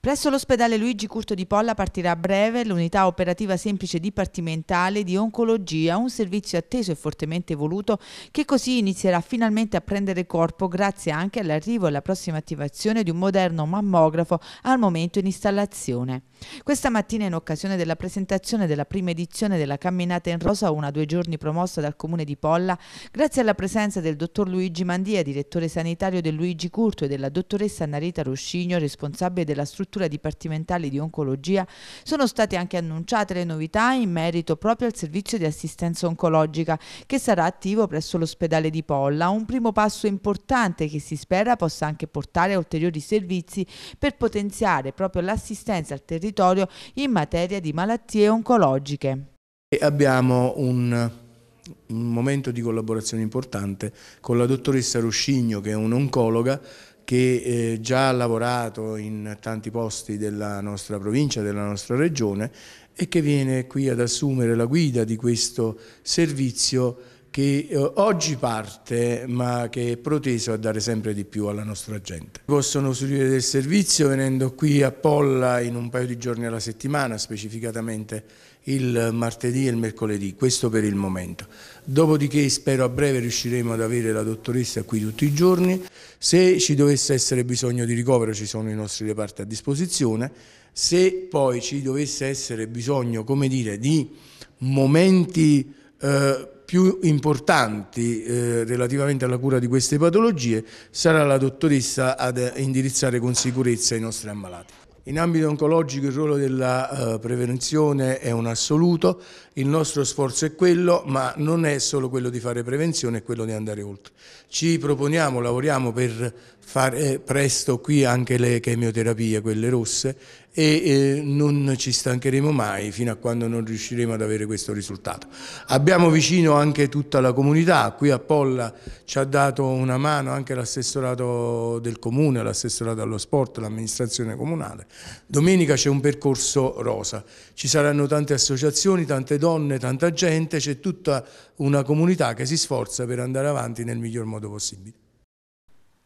Presso l'ospedale Luigi Curto di Polla partirà a breve l'unità operativa semplice dipartimentale di oncologia, un servizio atteso e fortemente voluto che così inizierà finalmente a prendere corpo grazie anche all'arrivo e alla prossima attivazione di un moderno mammografo al momento in installazione. Questa mattina in occasione della presentazione della prima edizione della Camminata in Rosa, una due giorni promossa dal Comune di Polla, grazie alla presenza del dottor Luigi Mandia, direttore sanitario del Luigi Curto e della dottoressa Narita Ruscigno, responsabile della struttura struttura dipartimentale di oncologia sono state anche annunciate le novità in merito proprio al servizio di assistenza oncologica che sarà attivo presso l'ospedale di Polla, un primo passo importante che si spera possa anche portare a ulteriori servizi per potenziare proprio l'assistenza al territorio in materia di malattie oncologiche. E abbiamo un un momento di collaborazione importante con la dottoressa Ruscigno che è un'oncologa che eh, già ha lavorato in tanti posti della nostra provincia, della nostra regione e che viene qui ad assumere la guida di questo servizio che eh, oggi parte ma che è proteso a dare sempre di più alla nostra gente. Possono usufruire del servizio venendo qui a Polla in un paio di giorni alla settimana, specificatamente il martedì e il mercoledì, questo per il momento. Dopodiché spero a breve riusciremo ad avere la dottoressa qui tutti i giorni, se ci dovesse essere bisogno di ricovero ci sono i nostri reparti a disposizione, se poi ci dovesse essere bisogno, come dire, di momenti eh, più importanti eh, relativamente alla cura di queste patologie sarà la dottoressa ad indirizzare con sicurezza i nostri ammalati. In ambito oncologico il ruolo della eh, prevenzione è un assoluto, il nostro sforzo è quello, ma non è solo quello di fare prevenzione, è quello di andare oltre. Ci proponiamo, lavoriamo per fare eh, presto qui anche le chemioterapie, quelle rosse, e non ci stancheremo mai fino a quando non riusciremo ad avere questo risultato. Abbiamo vicino anche tutta la comunità, qui a Polla ci ha dato una mano anche l'assessorato del comune, l'assessorato allo sport, l'amministrazione comunale. Domenica c'è un percorso rosa, ci saranno tante associazioni, tante donne, tanta gente, c'è tutta una comunità che si sforza per andare avanti nel miglior modo possibile.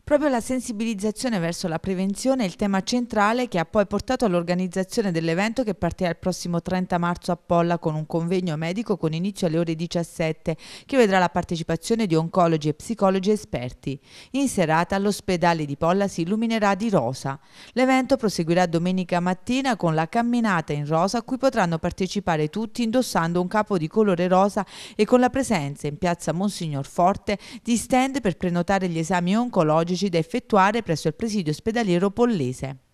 Proprio la sensibilizzazione verso la prevenzione è il tema centrale che ha poi portato all'organizzazione dell'evento che partirà il prossimo 30 marzo a Polla con un convegno medico con inizio alle ore 17 che vedrà la partecipazione di oncologi e psicologi esperti. In serata l'ospedale di Polla si illuminerà di rosa. L'evento proseguirà domenica mattina con la camminata in rosa a cui potranno partecipare tutti indossando un capo di colore rosa e con la presenza in piazza Monsignor Forte di stand per prenotare gli esami oncologici chirurgici da effettuare presso il presidio ospedaliero Pollese.